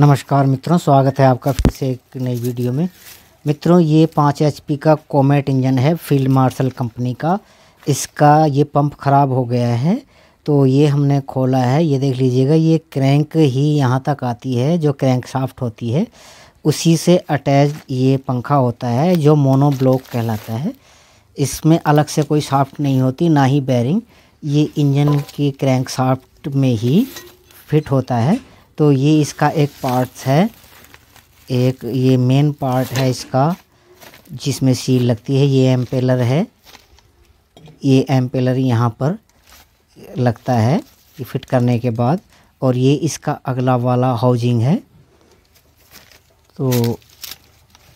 नमस्कार मित्रों स्वागत है आपका फिर से एक नई वीडियो में मित्रों ये पाँच एच का कोमेट इंजन है फील्ड मार्शल कंपनी का इसका ये पंप ख़राब हो गया है तो ये हमने खोला है ये देख लीजिएगा ये क्रैंक ही यहाँ तक आती है जो क्रैंक साफ्ट होती है उसी से अटैच ये पंखा होता है जो मोनो ब्लॉक कहलाता है इसमें अलग से कोई साफ्ट नहीं होती ना ही बैरिंग ये इंजन की क्रैंक साफ्ट में ही फिट होता है तो ये इसका एक पार्ट्स है एक ये मेन पार्ट है इसका जिसमें सील लगती है ये एम्पेलर है ये एम्पेलर यहाँ पर लगता है ये फिट करने के बाद और ये इसका अगला वाला हाउजिंग है तो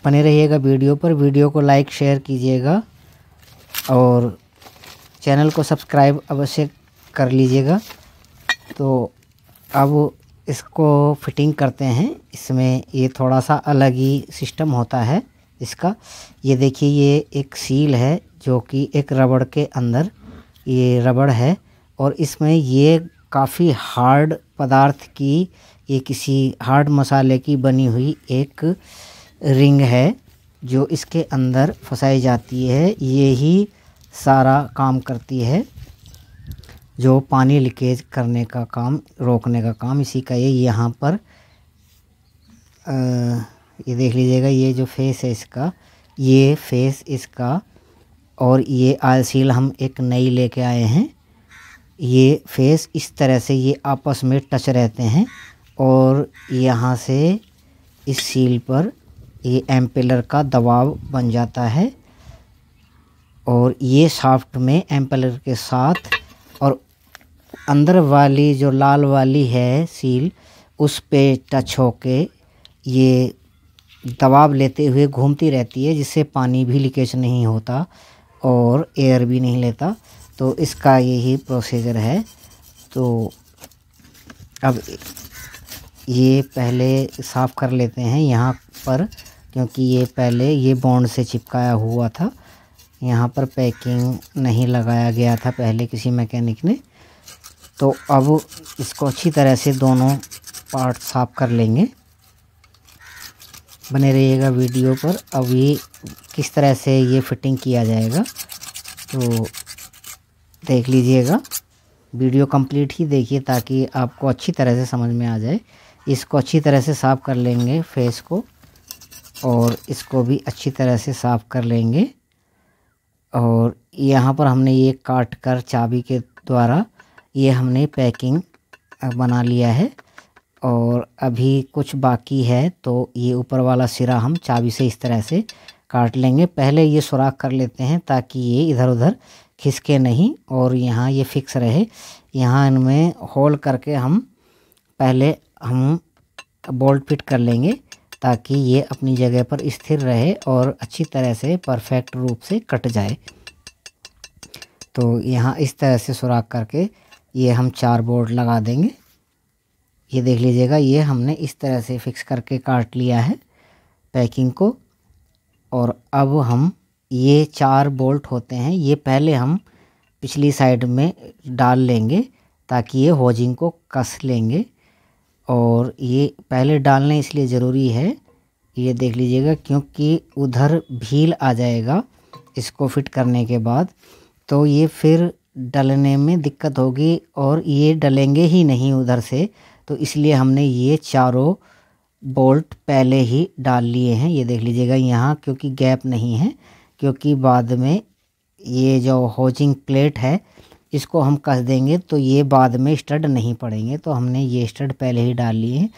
बने रहिएगा वीडियो पर वीडियो को लाइक शेयर कीजिएगा और चैनल को सब्सक्राइब अवश्य कर लीजिएगा तो अब इसको फिटिंग करते हैं इसमें ये थोड़ा सा अलग ही सिस्टम होता है इसका ये देखिए ये एक सील है जो कि एक रबड़ के अंदर ये रबड़ है और इसमें ये काफ़ी हार्ड पदार्थ की ये किसी हार्ड मसाले की बनी हुई एक रिंग है जो इसके अंदर फंसाई जाती है ये ही सारा काम करती है जो पानी लीकेज करने का काम रोकने का काम इसी का ये यहाँ पर आ, ये देख लीजिएगा ये जो फेस है इसका ये फेस इसका और ये आयल सील हम एक नई लेके आए हैं ये फेस इस तरह से ये आपस में टच रहते हैं और यहाँ से इस सील पर ये एम्पेलर का दबाव बन जाता है और ये साफ्ट में एम्पेलर के साथ अंदर वाली जो लाल वाली है सील उस पे टच होके ये दबाव लेते हुए घूमती रहती है जिससे पानी भी लीकेज नहीं होता और एयर भी नहीं लेता तो इसका यही प्रोसीजर है तो अब ये पहले साफ़ कर लेते हैं यहाँ पर क्योंकि ये पहले ये बॉन्ड से चिपकाया हुआ था यहाँ पर पैकिंग नहीं लगाया गया था पहले किसी मैकेनिक ने तो अब इसको अच्छी तरह से दोनों पार्ट साफ कर लेंगे बने रहिएगा वीडियो पर अब ये किस तरह से ये फिटिंग किया जाएगा तो देख लीजिएगा वीडियो कंप्लीट ही देखिए ताकि आपको अच्छी तरह से समझ में आ जाए इसको अच्छी तरह से साफ़ कर लेंगे फेस को और इसको भी अच्छी तरह से साफ़ कर लेंगे और यहाँ पर हमने ये काट कर चाबी के द्वारा ये हमने पैकिंग बना लिया है और अभी कुछ बाकी है तो ये ऊपर वाला सिरा हम चाबी से इस तरह से काट लेंगे पहले ये सुराख कर लेते हैं ताकि ये इधर उधर खिसके नहीं और यहाँ ये फिक्स रहे यहाँ इनमें होल करके हम पहले हम बोल्ट फिट कर लेंगे ताकि ये अपनी जगह पर स्थिर रहे और अच्छी तरह से परफेक्ट रूप से कट जाए तो यहाँ इस तरह से सुराख करके ये हम चार बोर्ड लगा देंगे ये देख लीजिएगा ये हमने इस तरह से फिक्स करके काट लिया है पैकिंग को और अब हम ये चार बोल्ट होते हैं ये पहले हम पिछली साइड में डाल लेंगे ताकि ये होजिंग को कस लेंगे और ये पहले डालना इसलिए ज़रूरी है ये देख लीजिएगा क्योंकि उधर भील आ जाएगा इसको फिट करने के बाद तो ये फिर डलने में दिक्कत होगी और ये डलेंगे ही नहीं उधर से तो इसलिए हमने ये चारों बोल्ट पहले ही डाल लिए हैं ये देख लीजिएगा यहाँ क्योंकि गैप नहीं है क्योंकि बाद में ये जो होजिंग प्लेट है इसको हम कस देंगे तो ये बाद में स्टड नहीं पड़ेंगे तो हमने ये स्टड पहले ही डाल लिए हैं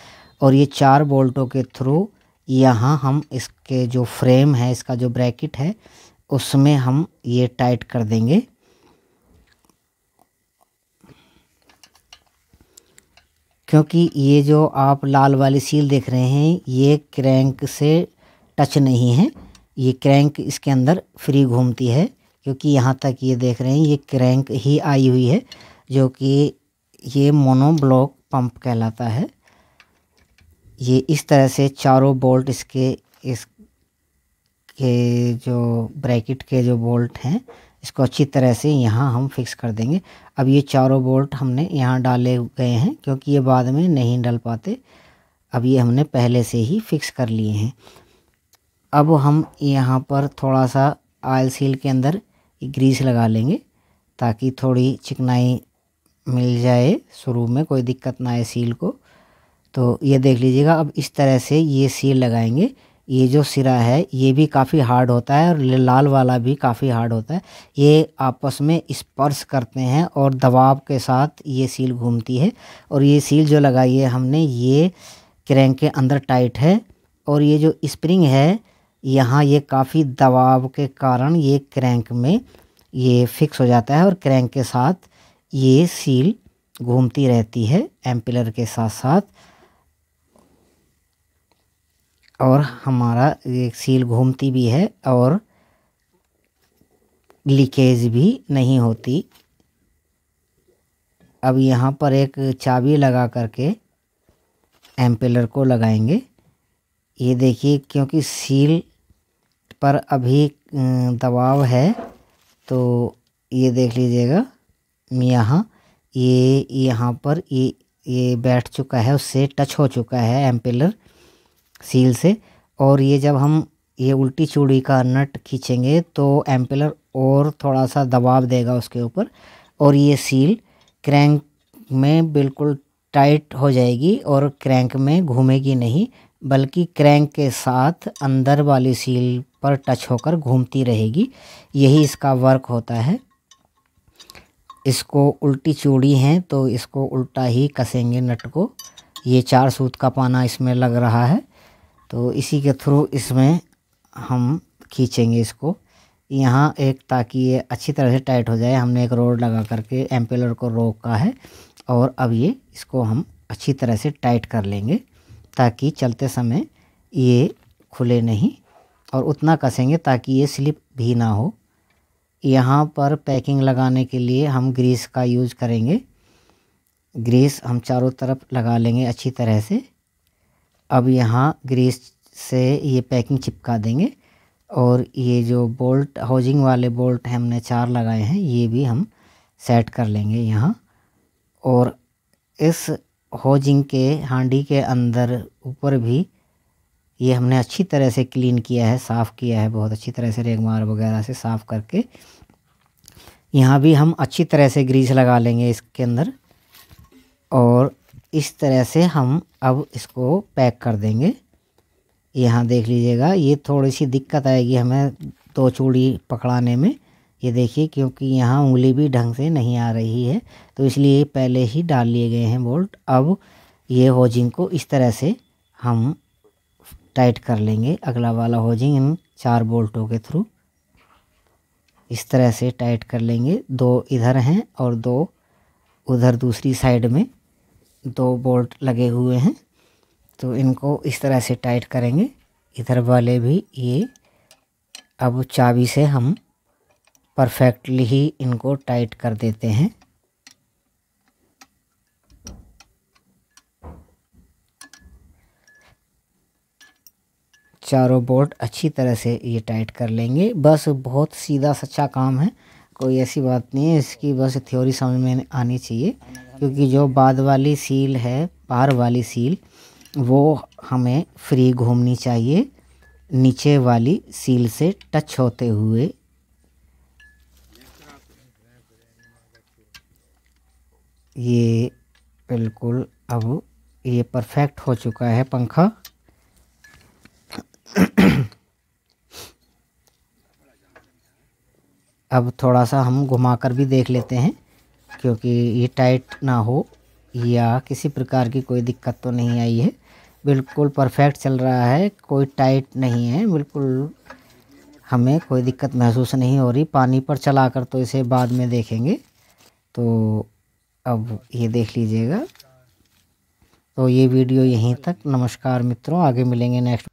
और ये चार बोल्टों के थ्रू यहाँ हम इसके जो फ्रेम है इसका जो ब्रैकेट है उसमें हम ये टाइट कर देंगे क्योंकि ये जो आप लाल वाली सील देख रहे हैं ये क्रैंक से टच नहीं है ये क्रैंक इसके अंदर फ्री घूमती है क्योंकि यहाँ तक ये देख रहे हैं ये क्रैंक ही आई हुई है जो कि ये मोनोब्लॉक पंप कहलाता है ये इस तरह से चारों बोल्ट इसके इस के जो ब्रैकेट के जो बोल्ट हैं इसको अच्छी तरह से यहाँ हम फिक्स कर देंगे अब ये चारों बोल्ट हमने यहाँ डाले गए हैं क्योंकि ये बाद में नहीं डल पाते अब ये हमने पहले से ही फिक्स कर लिए हैं अब हम यहाँ पर थोड़ा सा आयल सील के अंदर ग्रीस लगा लेंगे ताकि थोड़ी चिकनाई मिल जाए शुरू में कोई दिक्कत ना आए सील को तो ये देख लीजिएगा अब इस तरह से ये सील लगाएंगे ये जो सिरा है ये भी काफ़ी हार्ड होता है और लाल वाला भी काफ़ी हार्ड होता है ये आपस में स्पर्श करते हैं और दबाव के साथ ये सील घूमती है और ये सील जो लगाई है हमने ये क्रैंक के अंदर टाइट है और ये जो स्प्रिंग है यहाँ ये काफ़ी दबाव के कारण ये क्रैंक में ये फिक्स हो जाता है और क्रैंक के साथ ये सील घूमती रहती है एम्पिलर के साथ साथ और हमारा एक सील घूमती भी है और लीकेज भी नहीं होती अब यहाँ पर एक चाबी लगा करके एम्पेलर को लगाएंगे ये देखिए क्योंकि सील पर अभी दबाव है तो ये देख लीजिएगा यहाँ ये यहाँ पर ये ये बैठ चुका है उससे टच हो चुका है एम्पेलर सील से और ये जब हम ये उल्टी चूड़ी का नट खींचेंगे तो एम्पेलर और थोड़ा सा दबाव देगा उसके ऊपर और ये सील क्रैंक में बिल्कुल टाइट हो जाएगी और क्रैंक में घूमेगी नहीं बल्कि क्रैंक के साथ अंदर वाली सील पर टच होकर घूमती रहेगी यही इसका वर्क होता है इसको उल्टी चूड़ी है तो इसको उल्टा ही कसेंगे नट को ये चार सूत का पाना इसमें लग रहा है तो इसी के थ्रू इसमें हम खींचेंगे इसको यहाँ एक ताकि ये अच्छी तरह से टाइट हो जाए हमने एक रोड लगा करके एम्पेलर को रोका है और अब ये इसको हम अच्छी तरह से टाइट कर लेंगे ताकि चलते समय ये खुले नहीं और उतना कसेंगे ताकि ये स्लिप भी ना हो यहाँ पर पैकिंग लगाने के लिए हम ग्रीस का यूज़ करेंगे ग्रीस हम चारों तरफ लगा लेंगे अच्छी तरह से अब यहाँ ग्रीस से ये पैकिंग चिपका देंगे और ये जो बोल्ट हाउजिंग वाले बोल्ट हमने चार लगाए हैं ये भी हम सेट कर लेंगे यहाँ और इस होजिंग के हांडी के अंदर ऊपर भी ये हमने अच्छी तरह से क्लीन किया है साफ़ किया है बहुत अच्छी तरह से रेगमार वगैरह से साफ़ करके यहाँ भी हम अच्छी तरह से ग्रीस लगा लेंगे इसके अंदर और इस तरह से हम अब इसको पैक कर देंगे यहाँ देख लीजिएगा ये थोड़ी सी दिक्कत आएगी हमें दो चूड़ी पकड़ाने में ये देखिए क्योंकि यहाँ उंगली भी ढंग से नहीं आ रही है तो इसलिए पहले ही डाल लिए गए हैं बोल्ट अब ये होजिंग को इस तरह से हम टाइट कर लेंगे अगला वाला होजिंग इन चार बोल्टों के थ्रू इस तरह से टाइट कर लेंगे दो इधर हैं और दो उधर दूसरी साइड में दो बोल्ट लगे हुए हैं तो इनको इस तरह से टाइट करेंगे इधर वाले भी ये अब चाबी से हम परफेक्टली ही इनको टाइट कर देते हैं चारों बोल्ट अच्छी तरह से ये टाइट कर लेंगे बस बहुत सीधा सच्चा काम है कोई ऐसी बात नहीं है इसकी बस थ्योरी समझ में आनी चाहिए क्योंकि जो बाद वाली सील है पार वाली सील वो हमें फ्री घूमनी चाहिए नीचे वाली सील से टच होते हुए ये बिल्कुल अब ये परफेक्ट हो चुका है पंखा अब थोड़ा सा हम घुमा कर भी देख लेते हैं क्योंकि ये टाइट ना हो या किसी प्रकार की कोई दिक्कत तो नहीं आई है बिल्कुल परफेक्ट चल रहा है कोई टाइट नहीं है बिल्कुल हमें कोई दिक्कत महसूस नहीं हो रही पानी पर चला कर तो इसे बाद में देखेंगे तो अब ये देख लीजिएगा तो ये वीडियो यहीं तक नमस्कार मित्रों आगे मिलेंगे नेक्स्ट